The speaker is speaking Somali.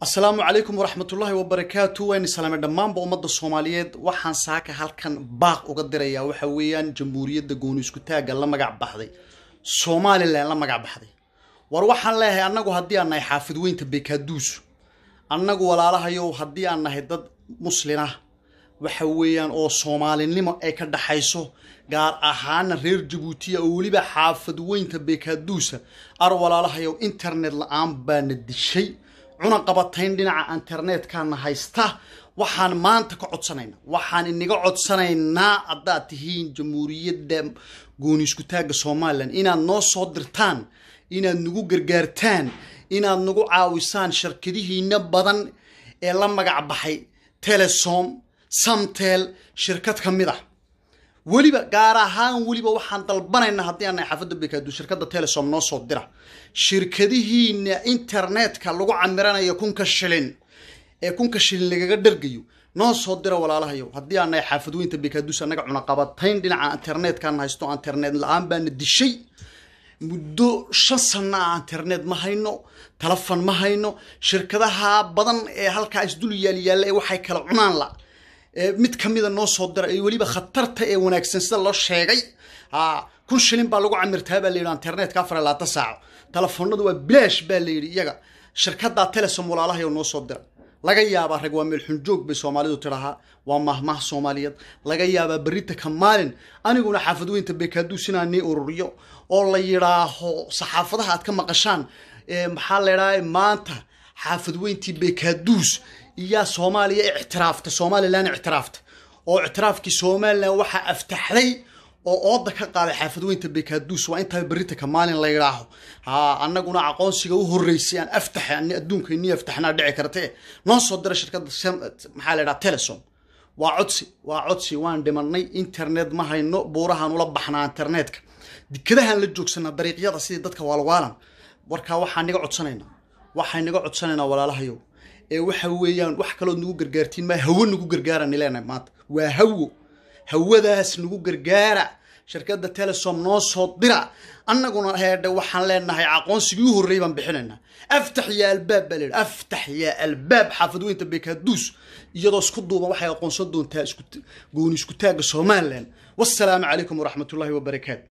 asalaamu calaykum waraxmatullaahi wabarakaatu waynu salaamay dhammaanba ummadda soomaaliyeed waxaan saaka halkan baaq uga dirayaa waxa weeyaan jamhuuriyadda gooni iskutaagga la magac baxday somalilan la magac baxday war waxaan leeyahay annagu haddii aan nahay xaafid weynta beekaaduus annagu walaalahayow haddii aan nahay dad muslin ah waxa weeyaan oo soomaalinimo ay ka dhaxayso gaar ahaana reer jabuutiya oo weliba xaafadweynta bekaduusa ar walaalahayow internet la-aan baana dishay cunaqabatayn dhinaca internetkana haysta waxaan maanta ka codsanaynaa waxaan inaga codsanaynaa haddaad tihiin jamhuuriyadda gooniiskutaagga somalilan inaad noo soo dirtaan inaad nagu gargaartaan inaad nagu caawisaan shirkadihiina badan ee la magac baxay telesom samtel shirkad ka mid ah weliba gaar ahaan weliba waxaan dalbanayna haddii aanay xaafadda bekaadu shirkadda telesom noo soo dira shirkadihiina internetka lagu camiranayo kunka shilin ee kunka shilin lagaga dhargayo noo soo dira walaalahayow haddii aanay xaafadweynta bekaadus anaga cunaqabatayn dhinaca interneetkaan haysto internet la-aan baana dishay muddo shan sanna ah internet ma hayno telefon ma hayno shirkadaha badan ee halkaa isdul yaal ee waxay kala cunaan la mid ka mida noo soo dira ee weliba khatarta ee wanaagsan sida loo sheegay kun shilin baa lagu camirtaa baa layidhi internetka afar labaatan saaco telefoonadu waa bilaash baa layidhi iyaga shirkaddaa telesom walaalahayo noo soo dira laga yaabaa rag waa meelxunjoog bay soomaalidu tidhahaa waa mahmaha soomaaliyeed laga yaabaa beritanka maalin aniguna xaafadweynta beekaaduus inaan nii ururiyo oo la yidhaaho saxaafadaha aad ka maqashaan maxaa la yidhaha maanta xaafadweyntii beekaaduus iyaa soomaaliya ictiraaftay somalilan ictiraafta oo ictiraafkii somalilan waxaa aftaxday oo ooda ka qaaday xaafadweynta bekaduus waa intaa beritanka maalin la yidhaaho ha anaguna aqoonsiga u horeysay aan aftaxa adduunkani aftaxnaa dhici karte noo soo dira shirkadda maxaa la ydhaha telesom waa codsi waa codsi waan dhimanay internet ma hayno buurahaan ula baxnaa internetka dekadahaan la joogsanaa dariiqyada sidii dadka waalwaalan warkaa waxaan niga codsanaynaa waxay niga codsanaynaa walaalahayow ee waxa weeyaan wax kalood nagu gargaartiin maa hawo nagu gargaaraan ileenahay maanta waa hawo hawadaas nagu gargaara shirkadda telesom noo soo dira annaguna heedhe waxaan leenahay aqoonsigii u horreeyay baan bixinaynaa aftax yaa albaab baa leehi aftax yaa albaab xaafadweynta beekaaduus iyadoo isku duuba waxay aqoonsan doontaa gooni isku taagga somalilan wassalaamu calaykum waraxmatullaahi wabarakaatu